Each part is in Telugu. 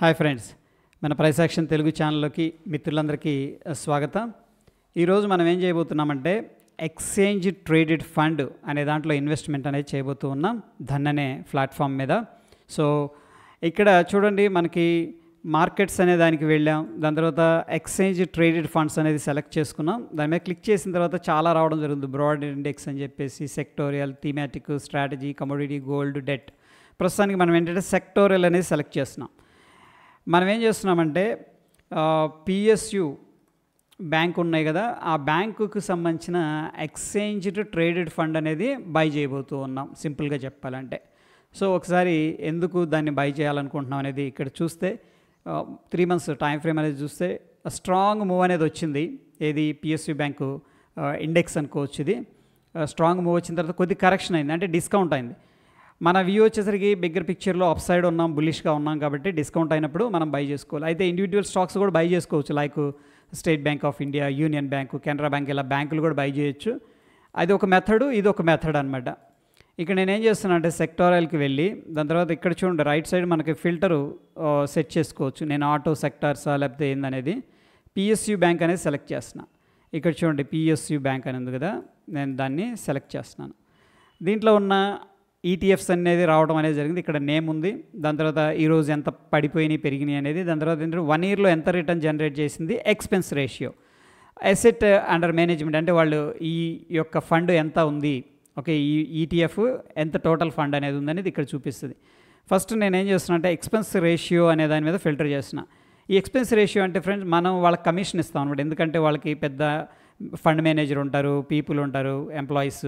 హాయ్ ఫ్రెండ్స్ మన ప్రైసాక్షన్ తెలుగు ఛానల్లోకి మిత్రులందరికీ స్వాగతం ఈరోజు మనం ఏం చేయబోతున్నామంటే ఎక్స్చేంజ్ ట్రేడెడ్ ఫండ్ అనే దాంట్లో ఇన్వెస్ట్మెంట్ అనేది చేయబోతూ ఉన్నాం ధన్ అనే ప్లాట్ఫామ్ మీద సో ఇక్కడ చూడండి మనకి మార్కెట్స్ అనే దానికి వెళ్ళాం దాని తర్వాత ఎక్స్చేంజ్ ట్రేడెడ్ ఫండ్స్ అనేది సెలెక్ట్ చేసుకున్నాం దాని మీద క్లిక్ చేసిన తర్వాత చాలా రావడం జరుగుతుంది బ్రాడ్ ఇండెక్స్ అని చెప్పేసి sectoral thematic strategy commodity gold debt ప్రస్తుతానికి మనం ఏంటంటే సెక్టోరియల్ అనేది సెలెక్ట్ చేస్తున్నాం మనం ఏం చేస్తున్నామంటే పిఎస్యు బ్యాంక్ ఉన్నాయి కదా ఆ బ్యాంకుకు సంబంధించిన ఎక్స్చేంజ్డ్ ట్రేడెడ్ ఫండ్ అనేది బై చేయబోతూ ఉన్నాం సింపుల్గా చెప్పాలంటే సో ఒకసారి ఎందుకు దాన్ని బై చేయాలనుకుంటున్నాం అనేది ఇక్కడ చూస్తే త్రీ మంత్స్ టైం ఫ్రేమ్ అనేది చూస్తే స్ట్రాంగ్ మూవ్ అనేది వచ్చింది ఏది పిఎస్యు బ్యాంకు ఇండెక్స్ అనుకోవచ్చు ఇది స్ట్రాంగ్ మూవ్ వచ్చిన తర్వాత కొద్ది కరెక్షన్ అయింది అంటే డిస్కౌంట్ అయింది మన వ్యూ వచ్చేసరికి బిగ్గర్ పిక్చర్లో అప్ సైడ్ ఉన్నాం బులిష్గా ఉన్నాం కాబట్టి డిస్కౌంట్ అయినప్పుడు మనం బై చేసుకోవాలి అయితే ఇండివిజువల్ స్టాక్స్ కూడా బై చేసుకోవచ్చు like State Bank of India Union Bank Canara Bank ఇలా బ్యాంకులు కూడా బై చేయొచ్చు అది ఒక మెథడ్ ఇది ఒక మెథడ్ అనమాట ఇక్కడ నేను ఏం చేస్తున్నా అంటే సెక్టారల్కి వెళ్ళి దాని తర్వాత ఇక్కడ చూడండి రైట్ సైడ్ మనకి ఫిల్టరు సెట్ చేసుకోవచ్చు నేను ఆటో సెక్టార్సా లేకపోతే ఏందనేది పిఎస్యు బ్యాంక్ అనేది సెలెక్ట్ చేస్తున్నా ఇక్కడ చూడండి పిఎస్యు బ్యాంక్ అనేది కదా నేను దాన్ని సెలెక్ట్ చేస్తున్నాను దీంట్లో ఉన్న ఈటీఎఫ్స్ e అనేది రావడం అనేది జరిగింది ఇక్కడ నేమ్ ఉంది దాని తర్వాత ఈరోజు ఎంత పడిపోయినాయి పెరిగినాయి అనేది దాని తర్వాత ఏంటంటే వన్ ఇయర్లో ఎంత రిటర్న్ జనరేట్ చేసింది expense ratio asset under management అంటే వాళ్ళు ఈ యొక్క ఫండ్ ఎంత ఉంది ఓకే ఈ ఈటీఎఫ్ e ఎంత టోటల్ ఫండ్ అనేది ఉందనేది ఇక్కడ చూపిస్తుంది ఫస్ట్ నేను ఏం చేస్తున్నా అంటే ఎక్స్పెన్స్ రేషియో అనే దాని మీద ఫిల్టర్ చేసిన ఈ ఎక్స్పెన్స్ రేషియో అంటే ఫ్రెండ్స్ మనం వాళ్ళకి కమిషన్ ఇస్తాం అనమాట ఎందుకంటే వాళ్ళకి పెద్ద ఫండ్ మేనేజర్ ఉంటారు పీపుల్ ఉంటారు ఎంప్లాయీస్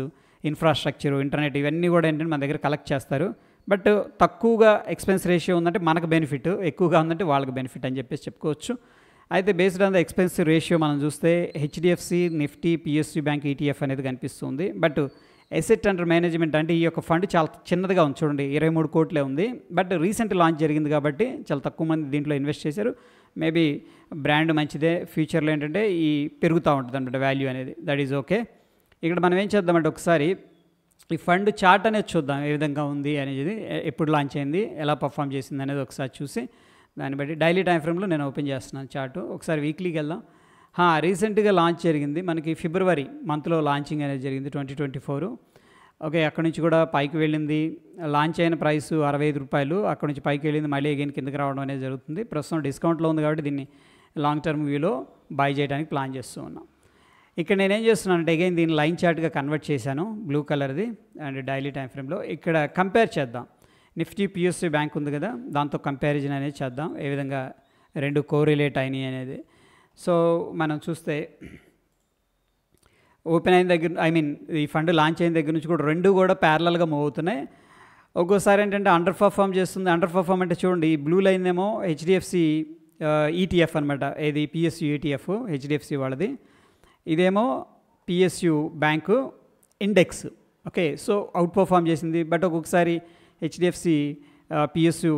ఇన్ఫ్రాస్ట్రక్చరు ఇంటర్నెట్ ఇవన్నీ కూడా ఏంటంటే మన దగ్గర కలెక్ట్ చేస్తారు బట్ తక్కువగా ఎక్స్పెన్స్ రేషియో ఉందంటే మనకు బెనిఫిట్ ఎక్కువగా ఉందంటే వాళ్ళకి బెనిఫిట్ అని చెప్పేసి చెప్పుకోవచ్చు అయితే based on the expense ratio మనం చూస్తే HDFC Nifty PSC bank ETF అనేది కనిపిస్తుంది బట్ ఎసెట్ అండర్ మేనేజ్మెంట్ అంటే ఈ యొక్క ఫండ్ చాలా చిన్నదిగా ఉంది చూడండి ఇరవై మూడు కోట్లే ఉంది బట్ రీసెంట్ లాంచ్ జరిగింది కాబట్టి చాలా తక్కువ మంది దీంట్లో ఇన్వెస్ట్ చేశారు మేబీ బ్రాండ్ మంచిదే ఫ్యూచర్లో ఏంటంటే ఈ పెరుగుతూ ఉంటుంది అనమాట వాల్యూ అనేది దట్ ఈజ్ ఓకే ఇక్కడ మనం ఏం చేద్దామంటే ఒకసారి ఈ ఫండ్ చార్ట్ అనేది చూద్దాం ఏ విధంగా ఉంది అనేది ఎప్పుడు లాంచ్ అయింది ఎలా పర్ఫామ్ చేసింది అనేది ఒకసారి చూసి దాన్ని బట్టి డైలీ టైం ఫ్రేమ్లో నేను ఓపెన్ చేస్తున్నాను చార్టు ఒకసారి వీక్లీకి వెళ్దాం రీసెంట్గా లాంచ్ జరిగింది మనకి ఫిబ్రవరి మంత్లో లాంచింగ్ అనేది జరిగింది ట్వంటీ ట్వంటీ ఫోర్ ఓకే అక్కడ నుంచి కూడా పైకి వెళ్ళింది లాంచ్ అయిన ప్రైస్ అరవై ఐదు రూపాయలు అక్కడ నుంచి పైకి వెళ్ళింది మళ్ళీ అగైన్ కిందకి రావడం అనేది జరుగుతుంది ప్రస్తుతం డిస్కౌంట్లో ఉంది కాబట్టి దీన్ని లాంగ్ టర్మ్ వ్యూలో బై చేయడానికి ప్లాన్ చేస్తూ ఉన్నాం ఇక్కడ నేనేం చేస్తున్నాను అంటే అగైన్ దీన్ని లైన్ చార్ట్గా కన్వర్ట్ చేశాను బ్లూ కలర్ది అండ్ డైలీ టైం ఫ్రేమ్లో ఇక్కడ కంపేర్ చేద్దాం నిఫ్టీ పిఎస్సి బ్యాంక్ ఉంది కదా దాంతో కంపారిజన్ అనేది చేద్దాం ఏ విధంగా రెండు కోరిలేట్ అయినాయి అనేది సో మనం చూస్తే ఓపెన్ అయిన దగ్గర ఐ మీన్ ఈ ఫండ్ లాంచ్ అయిన దగ్గర నుంచి కూడా రెండు కూడా ప్యారలల్గా మూవ్ అవుతున్నాయి ఒక్కోసారి ఏంటంటే అండర్ పర్ఫామ్ చేస్తుంది అండర్ పర్ఫామ్ అంటే చూడండి ఈ బ్లూ లైన్ ఏమో హెచ్డిఎఫ్సి ఈటీఎఫ్ అనమాట ఇది పిఎస్సి ఈటీఎఫ్ హెచ్డిఎఫ్సి వాళ్ళది ఇదేమో PSU bank index okay so outperform చేసింది బట్ ఒక్కొక్కసారి హెచ్డిఎఫ్సి పిఎస్యు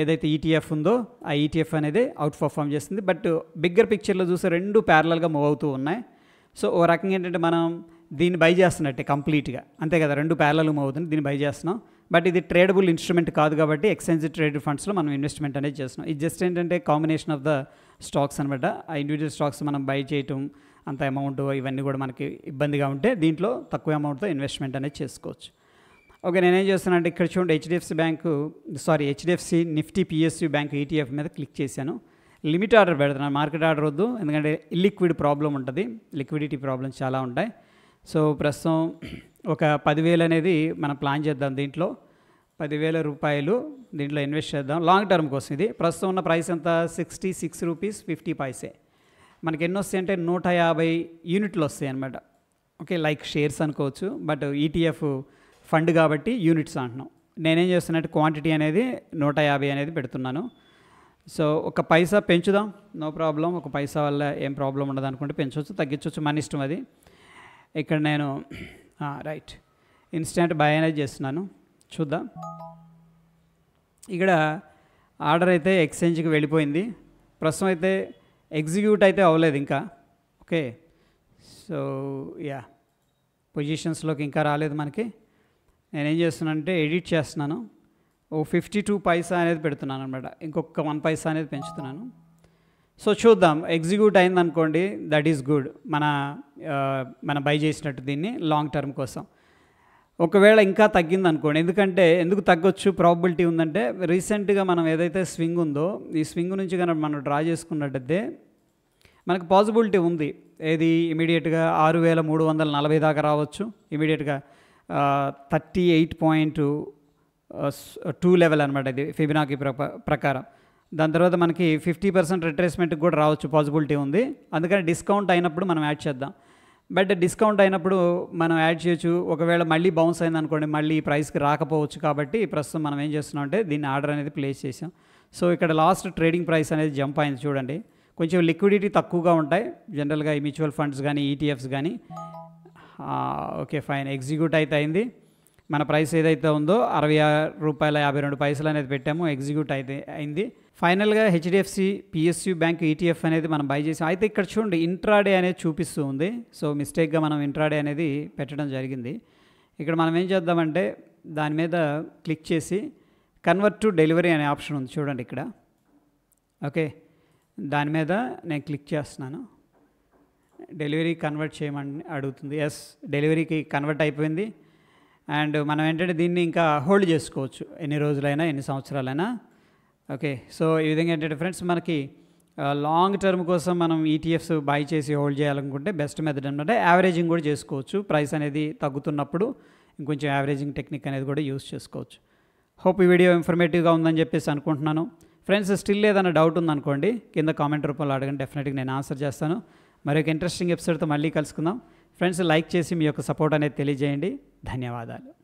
ఏదైతే ఈటీఎఫ్ e ఉందో ఆ ఈటీఎఫ్ e అనేది అవుట్ పర్ఫామ్ చేస్తుంది బట్ బిగ్గర్ పిక్చర్లో చూస్తే రెండు ప్యారలల్గా మూవ్ అవుతూ ఉన్నాయి సో ఓ రకంగా ఏంటంటే మనం దీన్ని బై చేస్తున్నట్టే కంప్లీట్గా అంతే కదా రెండు ప్యారలలు మూవ్ అవుతుంది దీన్ని బై చేస్తున్నాం బట్ ఇది ట్రేడబుల్ ఇన్స్ట్రుమెంట్ కాదు కాబట్టి ఎక్స్చేంజ్ ట్రేడెడ్ ఫండ్స్లో మనం ఇన్వెస్ట్మెంట్ అనేది చేస్తున్నాం ఇది జస్ట్ ఏంటంటే కాంబినేషన్ ఆఫ్ ద స్టాక్స్ అనమాట ఆ ఇండివిజువల్ స్టాక్స్ మనం బై చేయటం అంత అమౌంట్ ఇవన్నీ కూడా మనకి ఇబ్బందిగా ఉంటే దీంట్లో తక్కువ అమౌంట్తో ఇన్వెస్ట్మెంట్ అనేది చేసుకోవచ్చు ఓకే నేనేం చేస్తున్నానంటే ఇక్కడ చూడండి HDFC bank sorry HDFC Nifty PSU bank ETF మీద క్లిక్ చేశాను లిమిట్ ఆర్డర్ పెడుతున్నాను మార్కెట్ ఆర్డర్ వద్దు ఎందుకంటే ఇల్లిక్విడ్ ప్రాబ్లం ఉంటుంది లిక్విడిటీ ప్రాబ్లమ్స్ చాలా ఉంటాయి సో ప్రస్తుతం ఒక పదివేలు అనేది మనం ప్లాన్ చేద్దాం దీంట్లో పదివేల రూపాయలు దీంట్లో ఇన్వెస్ట్ చేద్దాం లాంగ్ టర్మ్ కోసం ఇది ప్రస్తుతం ఉన్న ప్రైస్ ఎంత sixty six rupees fifty paise మనకి ఎన్ని వస్తాయి అంటే నూట యాభై యూనిట్లు వస్తాయి అనమాట ఓకే లైక్ షేర్స్ అనుకోవచ్చు బట్ ఈటీఎఫ్ e ఫండ్ కాబట్టి యూనిట్స్ అంటున్నాం నేనేం చేస్తున్నట్టు క్వాంటిటీ అనేది నూట యాభై అనేది పెడుతున్నాను సో ఒక పైసా పెంచుదాం నో ప్రాబ్లం ఒక పైసా వల్ల ఏం ప్రాబ్లం ఉండదు అనుకుంటే పెంచవచ్చు తగ్గించవచ్చు మన ఇష్టం అది ఇక్కడ నేను రైట్ ఇన్స్టెంట్ బై అనేది చేస్తున్నాను చూద్దాం ఇక్కడ ఆర్డర్ అయితే ఎక్స్చేంజ్కి వెళ్ళిపోయింది ప్రస్తుతం అయితే ఎగ్జిక్యూట్ అయితే అవ్వలేదు ఇంకా ఓకే సో యా పొజిషన్స్లోకి ఇంకా రాలేదు మనకి నేనేం చేస్తున్నానంటే ఎడిట్ చేస్తున్నాను ఓ ఫిఫ్టీ టూ పైసా అనేది పెడుతున్నాను అనమాట ఇంకొక వన్ పైసా అనేది పెంచుతున్నాను సో చూద్దాం ఎగ్జిక్యూట్ అయిందనుకోండి దట్ ఈస్ గుడ్ మన మన బై చేసినట్టు దీన్ని లాంగ్ టర్మ్ కోసం ఒకవేళ ఇంకా తగ్గింది అనుకోండి ఎందుకంటే ఎందుకు తగ్గొచ్చు ప్రాబిలిటీ ఉందంటే రీసెంట్గా మనం ఏదైతే స్వింగ్ ఉందో ఈ స్వింగ్ నుంచి కనుక మనం డ్రా చేసుకున్నట్టయితే మనకు పాసిబిలిటీ ఉంది ఏది ఇమీడియట్గా ఆరు వేల మూడు వందల నలభై దాకా రావచ్చు ఇమీడియట్గా thirty eight point two level అనమాట ఇది ఫిబినాకి ప్రకారం దాని తర్వాత మనకి ఫిఫ్టీ పర్సెంట్ రిట్రేస్మెంట్కి కూడా రావచ్చు పాసిబిలిటీ ఉంది అందుకని డిస్కౌంట్ అయినప్పుడు మనం యాడ్ చేద్దాం బట్ డిస్కౌంట్ అయినప్పుడు మనం యాడ్ చేయొచ్చు ఒకవేళ మళ్ళీ బౌన్స్ అయింది అనుకోండి మళ్ళీ ఈ ప్రైస్కి రాకపోవచ్చు కాబట్టి ప్రస్తుతం మనం ఏం చేస్తున్నాం అంటే దీన్ని ఆర్డర్ అనేది ప్లేస్ చేసాం సో ఇక్కడ లాస్ట్ ట్రేడింగ్ ప్రైస్ అనేది జంప్ అయింది చూడండి కొంచెం లిక్విడిటీ తక్కువగా ఉంటాయి జనరల్గా ఈ మ్యూచువల్ ఫండ్స్ కానీ ఈటీఎఫ్స్ కానీ ఓకే ఫైన్ ఎగ్జిక్యూట్ అయితే అయింది మన ప్రైస్ ఏదైతే ఉందో అరవై రూపాయల యాభై రెండు పైసలు అనేది పెట్టాము ఎగ్జిక్యూట్ అయితే అయింది ఫైనల్గా హెచ్డిఎఫ్సి పిఎస్యు బ్యాంక్ ఈటీఎఫ్ అనేది మనం బై చేసాం అయితే ఇక్కడ చూడండి ఇంట్రాడే అనేది చూపిస్తూ ఉంది సో మిస్టేక్గా మనం ఇంట్రాడే అనేది పెట్టడం జరిగింది ఇక్కడ మనం ఏం చేద్దామంటే దాని మీద క్లిక్ చేసి కన్వర్ట్ టు డెలివరీ అనే ఆప్షన్ ఉంది చూడండి ఇక్కడ ఓకే దాని మీద నేను క్లిక్ చేస్తున్నాను డెలివరీ కన్వర్ట్ చేయమని అడుగుతుంది ఎస్ డెలివరీకి కన్వర్ట్ అయిపోయింది అండ్ మనం ఏంటంటే దీన్ని ఇంకా హోల్డ్ చేసుకోవచ్చు ఎన్ని రోజులైనా ఎన్ని సంవత్సరాలైనా ఓకే సో ఈ విధంగా ఏంటంటే ఫ్రెండ్స్ మనకి లాంగ్ టర్మ్ కోసం మనం ఈటీఎఫ్స్ e బై చేసి హోల్డ్ చేయాలనుకుంటే బెస్ట్ మెథడ్ అనమాట యావరేజింగ్ కూడా చేసుకోవచ్చు ప్రైస్ అనేది తగ్గుతున్నప్పుడు ఇంకొంచెం యావరేజింగ్ టెక్నిక్ అనేది కూడా యూస్ చేసుకోవచ్చు హోప్ ఈ వీడియో ఇన్ఫర్మేటివ్గా ఉందని చెప్పేసి అనుకుంటున్నాను ఫ్రెండ్స్ స్టిల్ ఏదైనా డౌట్ ఉందనుకోండి కింద కామెంట్ రూపంలో అడగండి డెఫినెట్గా నేను ఆన్సర్ చేస్తాను మరి ఒక ఇంట్రెస్టింగ్ ఎపిసోడ్తో మళ్ళీ కలుసుకుందాం ఫ్రెండ్స్ లైక్ చేసి మీ యొక్క సపోర్ట్ అనేది తెలియజేయండి ధన్యవాదాలు